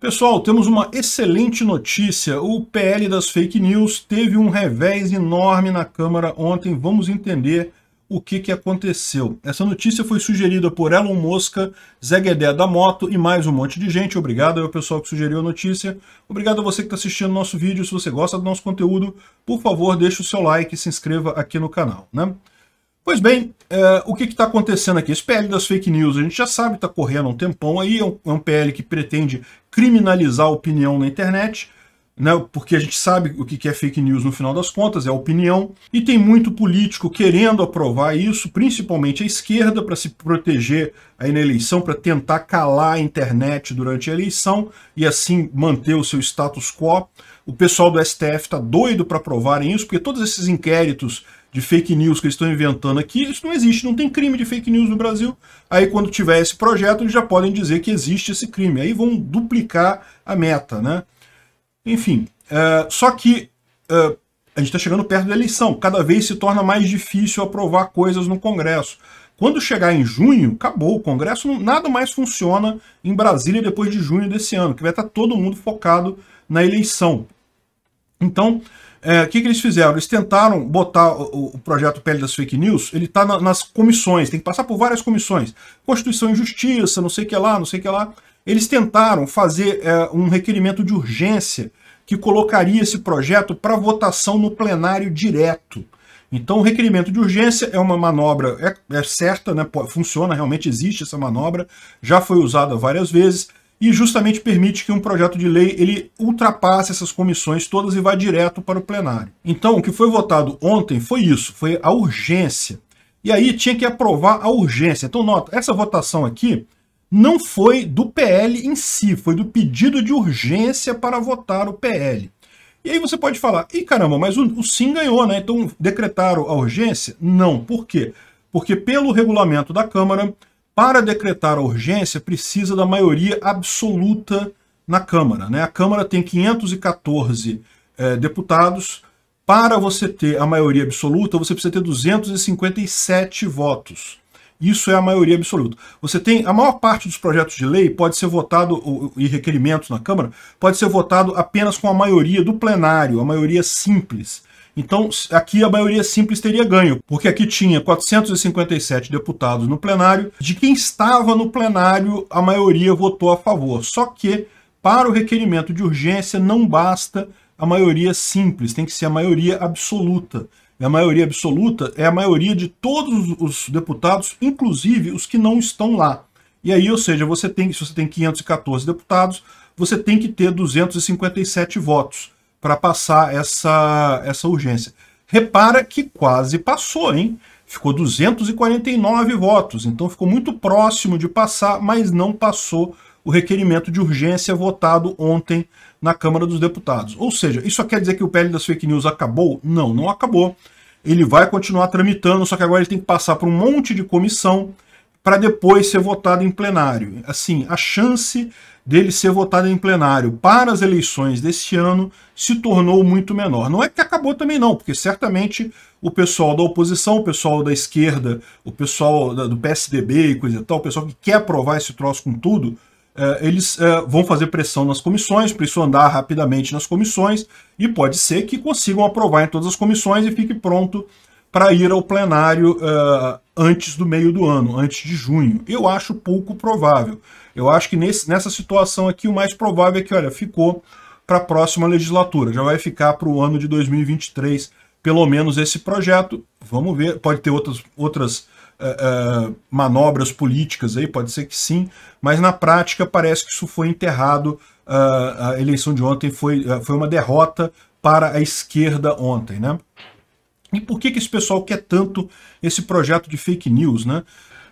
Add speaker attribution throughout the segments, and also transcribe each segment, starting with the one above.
Speaker 1: Pessoal, temos uma excelente notícia. O PL das fake news teve um revés enorme na Câmara ontem. Vamos entender o que, que aconteceu. Essa notícia foi sugerida por Elon Mosca, Zé Guedé da Moto e mais um monte de gente. Obrigado ao pessoal que sugeriu a notícia. Obrigado a você que está assistindo nosso vídeo. Se você gosta do nosso conteúdo, por favor, deixe o seu like e se inscreva aqui no canal. Né? Pois bem, é, o que está acontecendo aqui? Esse PL das fake news, a gente já sabe, está correndo há um tempão aí, é um, é um PL que pretende criminalizar a opinião na internet, né, porque a gente sabe o que é fake news no final das contas, é opinião, e tem muito político querendo aprovar isso, principalmente a esquerda, para se proteger aí na eleição, para tentar calar a internet durante a eleição e assim manter o seu status quo. O pessoal do STF está doido para aprovarem isso, porque todos esses inquéritos de fake news que eles estão inventando aqui, isso não existe, não tem crime de fake news no Brasil. Aí quando tiver esse projeto, eles já podem dizer que existe esse crime. Aí vão duplicar a meta, né? Enfim, é, só que é, a gente está chegando perto da eleição, cada vez se torna mais difícil aprovar coisas no Congresso. Quando chegar em junho, acabou. O Congresso nada mais funciona em Brasília depois de junho desse ano, que vai estar tá todo mundo focado na eleição. Então, é, o é, que, que eles fizeram? Eles tentaram botar o, o projeto Pele das Fake News, ele está na, nas comissões, tem que passar por várias comissões. Constituição e Justiça, não sei o que lá, não sei o que lá. Eles tentaram fazer é, um requerimento de urgência que colocaria esse projeto para votação no plenário direto. Então, o requerimento de urgência é uma manobra, é, é certa, né, funciona, realmente existe essa manobra, já foi usada várias vezes e justamente permite que um projeto de lei ele ultrapasse essas comissões todas e vá direto para o plenário. Então, o que foi votado ontem foi isso, foi a urgência. E aí tinha que aprovar a urgência. Então, nota, essa votação aqui não foi do PL em si, foi do pedido de urgência para votar o PL. E aí você pode falar, e caramba, mas o, o sim ganhou, né? Então decretaram a urgência? Não. Por quê? Porque pelo regulamento da Câmara, para decretar a urgência, precisa da maioria absoluta na Câmara. Né? A Câmara tem 514 é, eh, deputados. Para você ter a maioria absoluta, você precisa ter 257 votos. Isso é a maioria absoluta. Você tem a maior parte dos projetos de lei pode ser votado e requerimentos na Câmara pode ser votado apenas com a maioria do plenário, a maioria simples. Então, aqui a maioria simples teria ganho, porque aqui tinha 457 deputados no plenário. De quem estava no plenário, a maioria votou a favor. Só que, para o requerimento de urgência, não basta a maioria simples, tem que ser a maioria absoluta. E a maioria absoluta é a maioria de todos os deputados, inclusive os que não estão lá. E aí, ou seja, você tem, se você tem 514 deputados, você tem que ter 257 votos para passar essa, essa urgência. Repara que quase passou, hein? Ficou 249 votos, então ficou muito próximo de passar, mas não passou o requerimento de urgência votado ontem na Câmara dos Deputados. Ou seja, isso quer dizer que o PL das fake news acabou? Não, não acabou. Ele vai continuar tramitando, só que agora ele tem que passar por um monte de comissão, para depois ser votado em plenário. Assim, a chance dele ser votado em plenário para as eleições deste ano se tornou muito menor. Não é que acabou também não, porque certamente o pessoal da oposição, o pessoal da esquerda, o pessoal do PSDB e coisa e tal, o pessoal que quer aprovar esse troço com tudo, é, eles é, vão fazer pressão nas comissões, para isso andar rapidamente nas comissões, e pode ser que consigam aprovar em todas as comissões e fique pronto para ir ao plenário uh, antes do meio do ano, antes de junho. Eu acho pouco provável. Eu acho que nesse, nessa situação aqui o mais provável é que, olha, ficou para a próxima legislatura, já vai ficar para o ano de 2023, pelo menos esse projeto. Vamos ver, pode ter outras, outras uh, uh, manobras políticas aí, pode ser que sim, mas na prática parece que isso foi enterrado. a eleição de ontem foi, foi uma derrota para a esquerda ontem, né? E por que, que esse pessoal quer tanto esse projeto de fake news, né?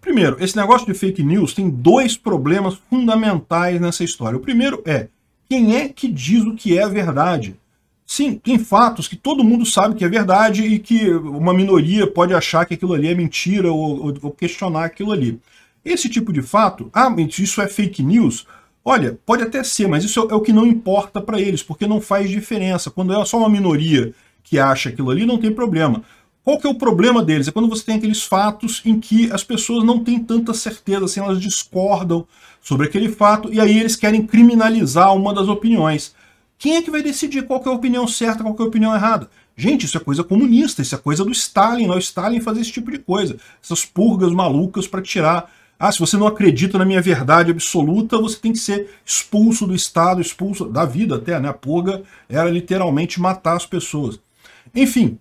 Speaker 1: Primeiro, esse negócio de fake news tem dois problemas fundamentais nessa história. O primeiro é quem é que diz o que é verdade? Sim, tem fatos que todo mundo sabe que é verdade e que uma minoria pode achar que aquilo ali é mentira ou, ou questionar aquilo ali. Esse tipo de fato, ah, isso é fake news, Olha, pode até ser, mas isso é o que não importa para eles, porque não faz diferença. Quando é só uma minoria que acha aquilo ali, não tem problema. Qual que é o problema deles? É quando você tem aqueles fatos em que as pessoas não têm tanta certeza, assim, elas discordam sobre aquele fato, e aí eles querem criminalizar uma das opiniões. Quem é que vai decidir qual que é a opinião certa, qual que é a opinião errada? Gente, isso é coisa comunista, isso é coisa do Stalin, lá é o Stalin fazer esse tipo de coisa. Essas purgas malucas para tirar. Ah, se você não acredita na minha verdade absoluta, você tem que ser expulso do Estado, expulso da vida até, né? A purga era literalmente matar as pessoas. Enfim,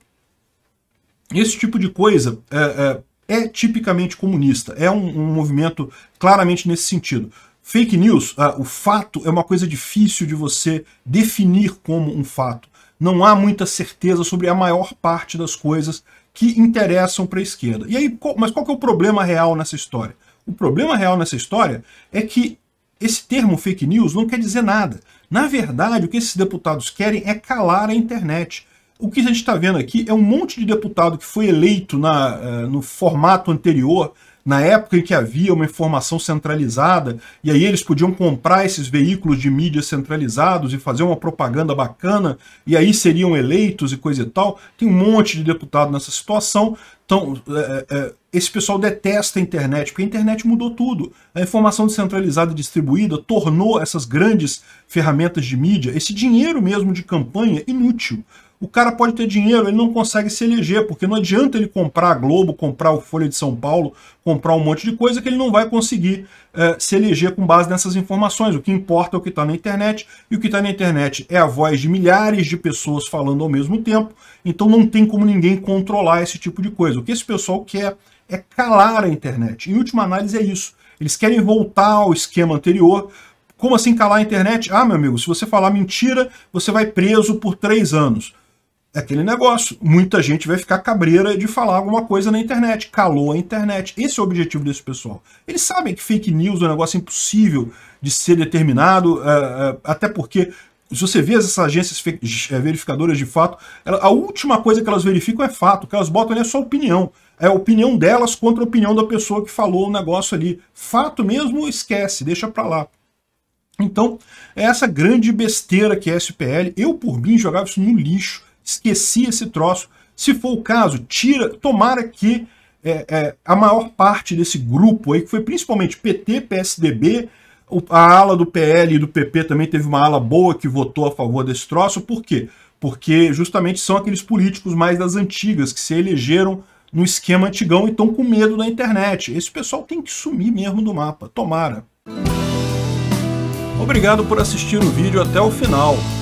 Speaker 1: esse tipo de coisa é, é, é tipicamente comunista, é um, um, movimento claramente nesse sentido. Fake news, uh, o fato é uma coisa difícil de você definir como um fato. Não há muita certeza sobre a maior parte das coisas que interessam para a esquerda. E aí, qual, mas qual que é o problema real nessa história? O problema real nessa história é que esse termo fake news não quer dizer nada. Na verdade, o que esses deputados querem é calar a internet o que a gente está vendo aqui é um monte de deputado que foi eleito na, eh, no formato anterior, na época em que havia uma informação centralizada, e aí eles podiam comprar esses veículos de mídia centralizados e fazer uma propaganda bacana, e aí seriam eleitos e coisa e tal. Tem um monte de deputado nessa situação. Então, é, é, esse pessoal detesta a internet, porque a internet mudou tudo. A informação descentralizada e distribuída tornou essas grandes ferramentas de mídia, esse dinheiro mesmo de campanha, inútil. O cara pode ter dinheiro, ele não consegue se eleger, porque não adianta ele comprar a Globo, comprar o Folha de São Paulo, comprar um monte de coisa que ele não vai conseguir é, se eleger com base nessas informações. O que importa é o que está na internet, e o que está na internet é a voz de milhares de pessoas falando ao mesmo tempo, então não tem como ninguém controlar esse tipo de coisa. O que esse pessoal quer é calar a internet. Em última análise, é isso. Eles querem voltar ao esquema anterior. Como assim calar a internet? Ah, meu amigo, se você falar mentira, você vai preso por três anos é aquele negócio. Muita gente vai ficar cabreira de falar alguma coisa na internet. Calou a internet. Esse é o objetivo desse pessoal. Eles sabem que fake news é um negócio impossível de ser determinado, é, é, até porque se você vê essas agências é, verificadoras de fato, a última coisa que elas verificam é fato, que elas botam ali é só opinião. É a opinião delas contra a opinião da pessoa que falou o negócio ali. Fato mesmo, esquece, deixa pra lá. Então, é essa grande besteira que é SPL. Eu, por mim, jogava isso no lixo esqueci esse troço. Se for o caso, tira, tomara que é, é, a maior parte desse grupo aí, que foi principalmente PT, PSDB, a ala do PL e do PP também teve uma ala boa que votou a favor desse troço, por quê? Porque justamente são aqueles políticos mais das antigas que se elegeram no esquema antigão e estão com medo da internet. Esse pessoal tem que sumir mesmo do mapa, tomara. Obrigado por assistir o vídeo até o final.